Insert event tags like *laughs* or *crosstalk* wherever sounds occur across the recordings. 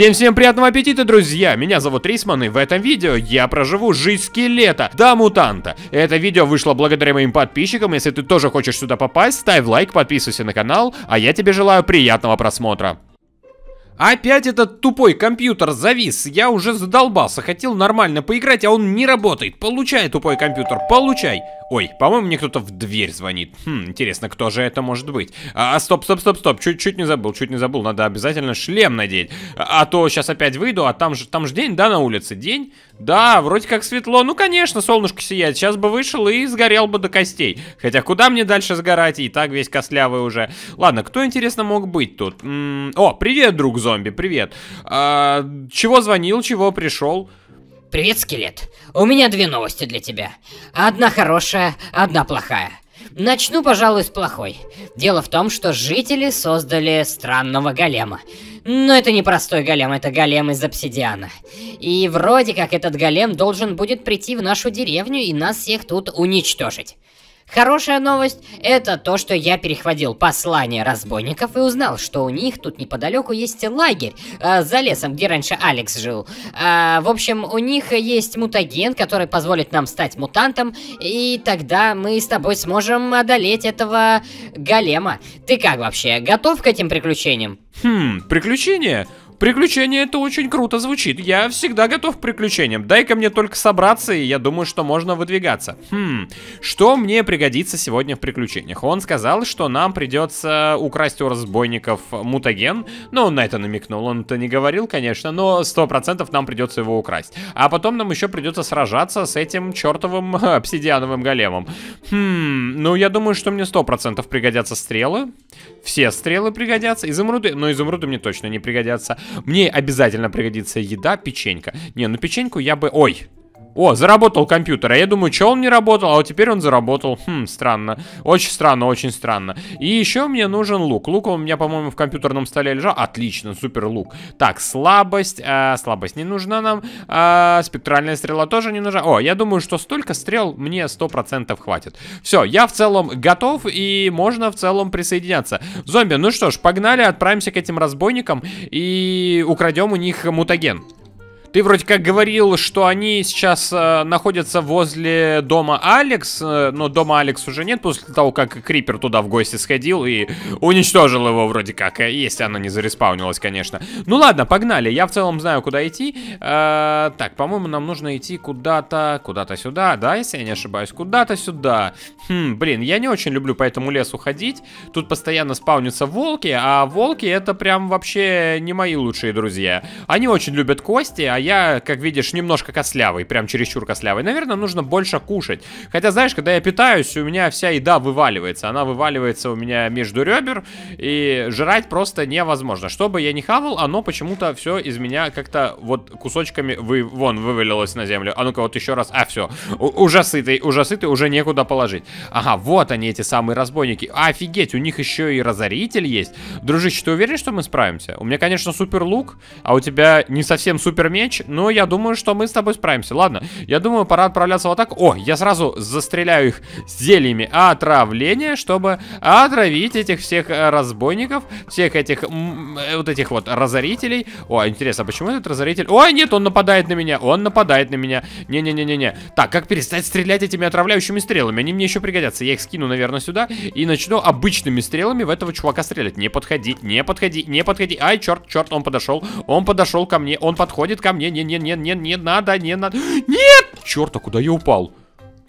Всем-всем приятного аппетита, друзья! Меня зовут Рисман, и в этом видео я проживу жизнь скелета до мутанта. Это видео вышло благодаря моим подписчикам, если ты тоже хочешь сюда попасть, ставь лайк, подписывайся на канал, а я тебе желаю приятного просмотра. Опять этот тупой компьютер завис. Я уже задолбался. Хотел нормально поиграть, а он не работает. Получай, тупой компьютер, получай. Ой, по-моему, мне кто-то в дверь звонит. Хм, интересно, кто же это может быть? А, а стоп, стоп, стоп, стоп. Чуть-чуть не забыл, чуть не забыл. Надо обязательно шлем надеть. А, а то сейчас опять выйду, а там же, там же день, да, на улице? День? Да, вроде как светло. Ну, конечно, солнышко сияет. Сейчас бы вышел и сгорел бы до костей. Хотя куда мне дальше сгорать? И так весь костлявый уже. Ладно, кто, интересно, мог быть тут? М О, привет, друг зомби, привет. -а чего звонил, чего пришел? Привет, скелет. У меня две новости для тебя. Одна хорошая, одна плохая. Начну, пожалуй, с плохой. Дело в том, что жители создали странного голема. Но это не простой голем, это голем из обсидиана. И вроде как этот голем должен будет прийти в нашу деревню и нас всех тут уничтожить. Хорошая новость – это то, что я перехватил послание разбойников и узнал, что у них тут неподалеку есть лагерь э, за лесом, где раньше Алекс жил. Э, в общем, у них есть мутаген, который позволит нам стать мутантом, и тогда мы с тобой сможем одолеть этого голема. Ты как вообще, готов к этим приключениям? Хм, приключения? Приключение это очень круто звучит. Я всегда готов к приключениям. Дай-ка мне только собраться, и я думаю, что можно выдвигаться. Хм, что мне пригодится сегодня в приключениях? Он сказал, что нам придется украсть у разбойников мутаген. Ну, он на это намекнул. Он это не говорил, конечно, но сто процентов нам придется его украсть. А потом нам еще придется сражаться с этим чертовым *laughs* обсидиановым големом. Хм, ну я думаю, что мне сто процентов пригодятся стрелы. Все стрелы пригодятся, изумруды, но изумруды мне точно не пригодятся. Мне обязательно пригодится еда, печенька. Не, ну печеньку я бы... Ой, о, заработал компьютер. А я думаю, что он не работал, а вот теперь он заработал. Хм, странно. Очень странно, очень странно. И еще мне нужен лук. Лук у меня, по-моему, в компьютерном столе лежал. Отлично, супер лук. Так, слабость. Э, слабость не нужна нам. Э, спектральная стрела тоже не нужна. О, я думаю, что столько стрел мне 100% хватит. Все, я в целом готов и можно в целом присоединяться. Зомби, ну что ж, погнали, отправимся к этим разбойникам и украдем у них мутаген. Ты вроде как говорил, что они сейчас э, находятся возле дома Алекс, э, но дома Алекс уже нет после того, как Крипер туда в гости сходил и уничтожил его вроде как, э, если она не зареспаунилась, конечно. Ну ладно, погнали, я в целом знаю, куда идти. Э, так, по-моему, нам нужно идти куда-то, куда-то сюда, да, если я не ошибаюсь, куда-то сюда. Хм, блин, я не очень люблю по этому лесу ходить, тут постоянно спаунятся волки, а волки это прям вообще не мои лучшие друзья. Они очень любят кости, а я, как видишь, немножко кослявый, прям чересчур кослявый. Наверное, нужно больше кушать. Хотя, знаешь, когда я питаюсь, у меня вся еда вываливается. Она вываливается у меня между ребер, и жрать просто невозможно. Что бы я ни хавал, оно почему-то все из меня как-то вот кусочками вы... вон вывалилось на землю. А ну-ка, вот еще раз. А, все. уже сытый, уже сытый, уже некуда положить. Ага, вот они, эти самые разбойники. Офигеть, у них еще и разоритель есть. Дружище, ты уверен, что мы справимся? У меня, конечно, супер лук, а у тебя не совсем супер меч, меч, но я думаю, что мы с тобой справимся. Ладно, я думаю, пора отправляться в атаку. О, я сразу застреляю их зельями отравления, чтобы отравить этих всех э, разбойников, всех этих, э, вот этих вот разорителей. О, интересно, почему этот разоритель... Ой, нет, он нападает на меня, он нападает на меня. Не-не-не-не-не. Так, как перестать стрелять этими отравляющими стрелами? Они мне еще пригодятся. Я их скину, наверное, сюда и начну обычными стрелами в этого чувака стрелять. Не подходи, не подходи, не подходи. Ай, черт, черт, он подошел, он подошел ко мне, он подходит ко мне не, не, не, не, не, не надо, не надо. *gasps* Нет! Черт, а куда я упал?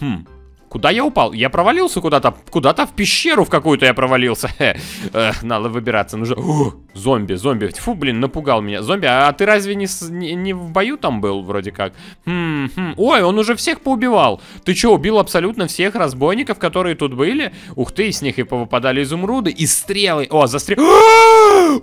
Хм, Куда я упал? Я провалился куда-то. Куда-то в пещеру в какую-то я провалился. *laughs* Э, надо выбираться. Нужно... О, зомби, зомби. Фу, блин, напугал меня. Зомби, а ты разве не, не, не в бою там был вроде как? Хм, хм. Ой, он уже всех поубивал. Ты что, убил абсолютно всех разбойников, которые тут были? Ух ты, с них и повыпадали изумруды, и стрелы. О, застрел...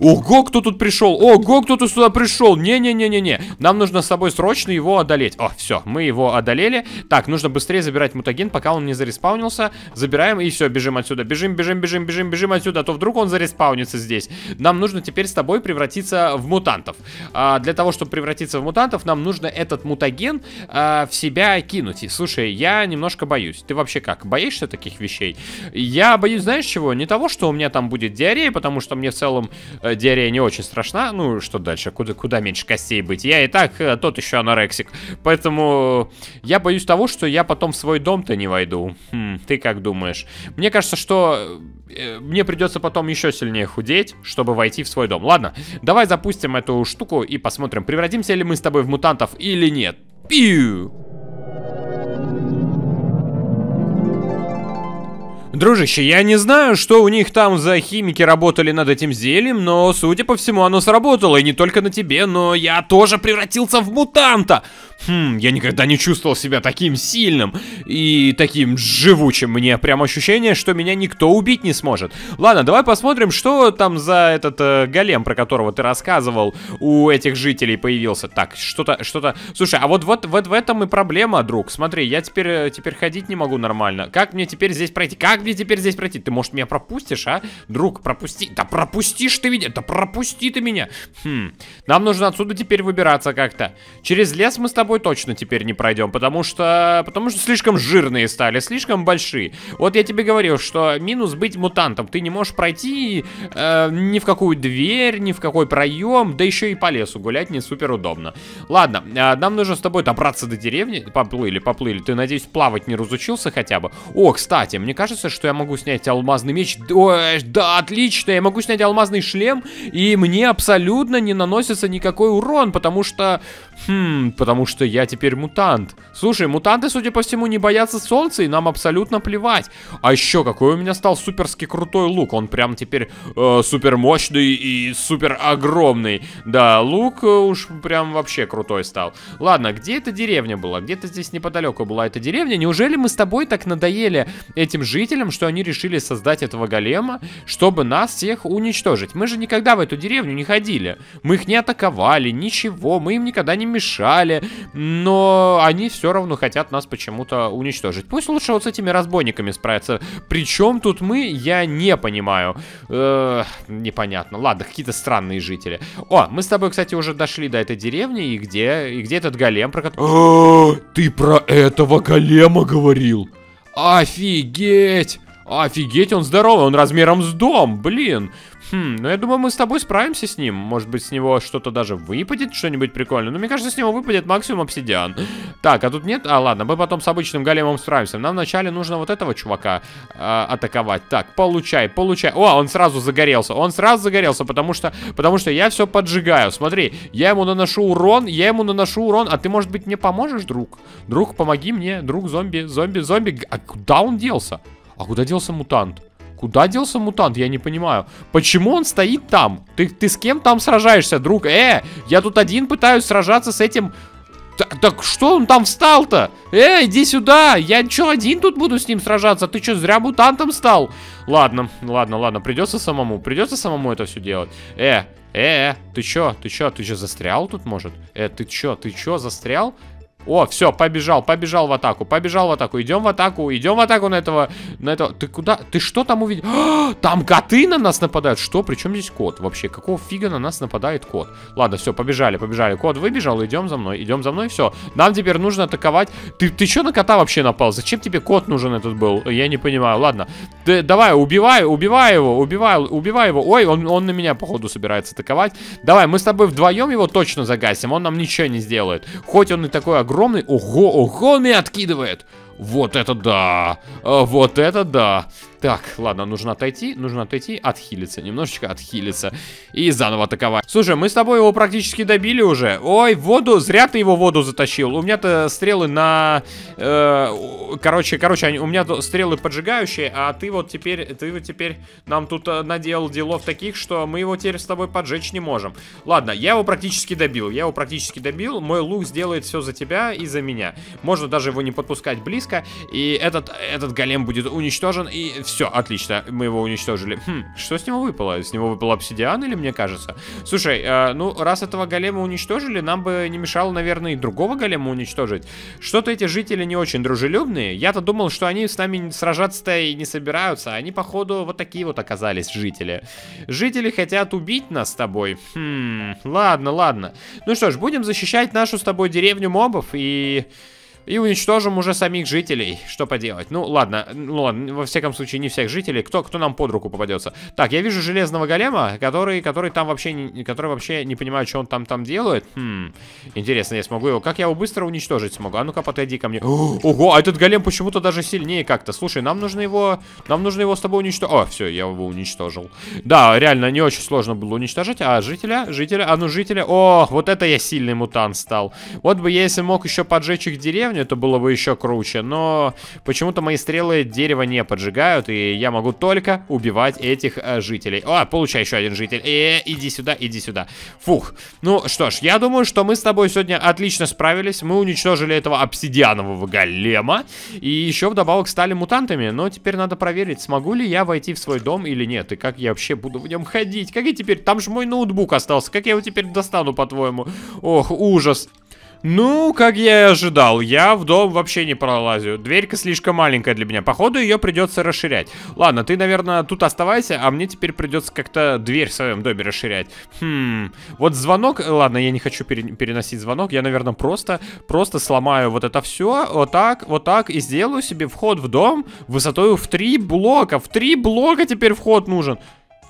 *gasps* Ого, кто тут пришел? Ого, кто тут сюда пришел? Не-не-не-не-не. Нам нужно с собой срочно его одолеть. О, все, мы его одолели. Так, нужно быстрее забирать мутаген, пока он он не зареспаунился. Забираем и все, бежим отсюда. Бежим, бежим, бежим, бежим, бежим отсюда, а то вдруг он зареспаунится здесь. Нам нужно теперь с тобой превратиться в мутантов. А, для того, чтобы превратиться в мутантов, нам нужно этот мутаген а, в себя кинуть. И, слушай, я немножко боюсь. Ты вообще как, боишься таких вещей? Я боюсь, знаешь чего? Не того, что у меня там будет диарея, потому что мне в целом э, диарея не очень страшна. Ну, что дальше? Куда, куда меньше костей быть? Я и так э, тот еще анорексик. Поэтому я боюсь того, что я потом в свой дом-то не войду иду. Хм, ты как думаешь? Мне кажется, что э, мне придется потом еще сильнее худеть, чтобы войти в свой дом. Ладно, давай запустим эту штуку и посмотрим, превратимся ли мы с тобой в мутантов или нет. Пиу! Дружище, я не знаю, что у них там за химики работали над этим зельем, но, судя по всему, оно сработало. И не только на тебе, но я тоже превратился в мутанта. Хм, я никогда не чувствовал себя таким сильным и таким живучим. Мне прям ощущение, что меня никто убить не сможет. Ладно, давай посмотрим, что там за этот э, голем, про которого ты рассказывал, у этих жителей появился. Так, что-то, что-то... Слушай, а вот, вот, вот в этом и проблема, друг. Смотри, я теперь, э, теперь ходить не могу нормально. Как мне теперь здесь пройти? Как мне мне теперь здесь пройти? Ты, может, меня пропустишь, а? Друг, пропусти. Да пропустишь ты меня, да пропусти ты меня. Хм, нам нужно отсюда теперь выбираться как-то. Через лес мы с тобой точно теперь не пройдем, потому что... Потому что слишком жирные стали, слишком большие. Вот я тебе говорил, что минус быть мутантом. Ты не можешь пройти э, ни в какую дверь, ни в какой проем, да еще и по лесу гулять не супер удобно. Ладно, э, нам нужно с тобой добраться до деревни. Поплыли, поплыли. Ты, надеюсь, плавать не разучился хотя бы? О, кстати, мне кажется, что что я могу снять алмазный меч. Ой, да, отлично, я могу снять алмазный шлем, и мне абсолютно не наносится никакой урон, потому что, Хм, потому что я теперь мутант. Слушай, мутанты, судя по всему, не боятся солнца, и нам абсолютно плевать. А еще, какой у меня стал суперски крутой лук. Он прям теперь э, супер мощный и супер огромный. Да, лук э, уж прям вообще крутой стал. Ладно, где эта деревня была? Где-то здесь неподалеку была эта деревня. Неужели мы с тобой так надоели этим жителям, что они решили создать этого голема, чтобы нас всех уничтожить? Мы же никогда в эту деревню не ходили. Мы их не атаковали, ничего. Мы им никогда не мешали, но они все равно хотят нас почему-то уничтожить. Пусть лучше вот с этими разбойниками справиться. Причем тут мы, я не понимаю. Э, непонятно. Ладно, какие-то странные жители. О, мы с тобой, кстати, уже дошли до этой деревни, и где, и где этот голем, про который... А, ты про этого голема говорил? Офигеть! Офигеть, он здоровый, он размером с дом, блин. Хм, ну я думаю, мы с тобой справимся с ним. Может быть, с него что-то даже выпадет, что-нибудь прикольное. Но ну, мне кажется, с него выпадет максимум обсидиан. Так, а тут нет? А, ладно, мы потом с обычным големом справимся. Нам вначале нужно вот этого чувака э, атаковать. Так, получай, получай. О, он сразу загорелся. Он сразу загорелся, потому что, потому что я все поджигаю. Смотри, я ему наношу урон, я ему наношу урон. А ты, может быть, мне поможешь, друг? Друг, помоги мне. Друг, зомби, зомби, зомби. А куда он делся? А куда делся мутант? Куда делся мутант? Я не понимаю. Почему он стоит там? Ты, ты с кем там сражаешься, друг? Э, я тут один пытаюсь сражаться с этим... Так, так что он там встал-то? Э, иди сюда! Я чё, один тут буду с ним сражаться? Ты чё, зря мутантом стал? Ладно, ладно, ладно, придется самому. Придется самому это все делать. Э, э, э, ты чё, ты чё, ты чё, застрял тут, может? Э, ты чё, ты чё, застрял? О, все, побежал, побежал в атаку, побежал в атаку. Идем в атаку, идем в атаку на этого, на этого. Ты куда? Ты что там увидел? *gasps* там коты на нас нападают. Что? Причем здесь кот вообще? Какого фига на нас нападает кот? Ладно, все, побежали, побежали. Кот выбежал, идем за мной, идем за мной, все. Нам теперь нужно атаковать. Ты, ты что на кота вообще напал? Зачем тебе кот нужен этот был? Я не понимаю. Ладно, ты, давай, убивай, убивай его, убивай, убивай его. Ой, он, он на меня походу собирается атаковать. Давай, мы с тобой вдвоем его точно загасим. Он нам ничего не сделает. Хоть он и такой огромный огромный. Ого, ого, он меня откидывает. Вот это да! А вот это да! Так, ладно, нужно отойти, нужно отойти, отхилиться, немножечко отхилиться. И заново атаковать. Слушай, мы с тобой его практически добили уже. Ой, воду, зря ты его воду затащил. У меня-то стрелы на... Э, короче, короче, они, у меня стрелы поджигающие, а ты вот теперь, ты вот теперь нам тут э, наделал делов таких, что мы его теперь с тобой поджечь не можем. Ладно, я его практически добил, я его практически добил. Мой лук сделает все за тебя и за меня. Можно даже его не подпускать близко, и этот, этот голем будет уничтожен, и все все, отлично, мы его уничтожили. Хм, что с него выпало? С него выпал обсидиан или мне кажется? Слушай, э, ну, раз этого голема уничтожили, нам бы не мешало, наверное, и другого голема уничтожить. Что-то эти жители не очень дружелюбные. Я-то думал, что они с нами сражаться-то и не собираются. Они, походу, вот такие вот оказались жители. Жители хотят убить нас с тобой. Хм, ладно, ладно. Ну что ж, будем защищать нашу с тобой деревню мобов и... И уничтожим уже самих жителей. Что поделать? Ну, ладно. Ну, Во всяком случае, не всех жителей. Кто, кто нам под руку попадется? Так, я вижу железного голема, который, который там вообще... который вообще не понимает, что он там там делает. Хм. Интересно, я смогу его... Как я его быстро уничтожить смогу? А ну-ка, подойди ко мне. *gasps* ого, а этот голем почему-то даже сильнее как-то. Слушай, нам нужно его... Нам нужно его с тобой уничтожить. О, все, я его уничтожил. Да, реально, не очень сложно было уничтожить. А жителя? Жителя? А ну, жителя... О, вот это я сильный мутант стал. Вот бы я, если мог еще поджечь их деревья деревню, это было бы еще круче, но почему-то мои стрелы дерево не поджигают, и я могу только убивать этих э, жителей. О, получай еще один житель. Э, э, иди сюда, иди сюда. Фух. Ну что ж, я думаю, что мы с тобой сегодня отлично справились. Мы уничтожили этого обсидианового голема, и еще вдобавок стали мутантами, но теперь надо проверить, смогу ли я войти в свой дом или нет, и как я вообще буду в нем ходить. Как я теперь... Там же мой ноутбук остался. Как я его теперь достану, по-твоему? Ох, ужас. Ну, как я и ожидал, я в дом вообще не пролазю. Дверька слишком маленькая для меня. Походу, ее придется расширять. Ладно, ты, наверное, тут оставайся, а мне теперь придется как-то дверь в своем доме расширять. Хм. Вот звонок... Э, ладно, я не хочу пере... переносить звонок. Я, наверное, просто, просто сломаю вот это все. Вот так, вот так. И сделаю себе вход в дом высотой в три блока. В три блока теперь вход нужен.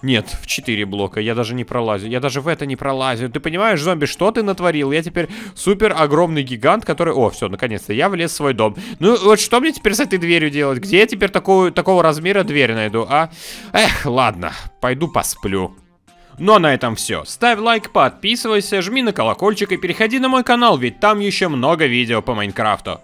Нет, в четыре блока. Я даже не пролазю. Я даже в это не пролазю. Ты понимаешь, зомби, что ты натворил? Я теперь супер огромный гигант, который... О, все, наконец-то. Я влез в свой дом. Ну, вот что мне теперь с этой дверью делать? Где я теперь такого, такого размера дверь найду, а? Эх, ладно. Пойду посплю. Ну а на этом все. Ставь лайк, подписывайся, жми на колокольчик и переходи на мой канал, ведь там еще много видео по Майнкрафту.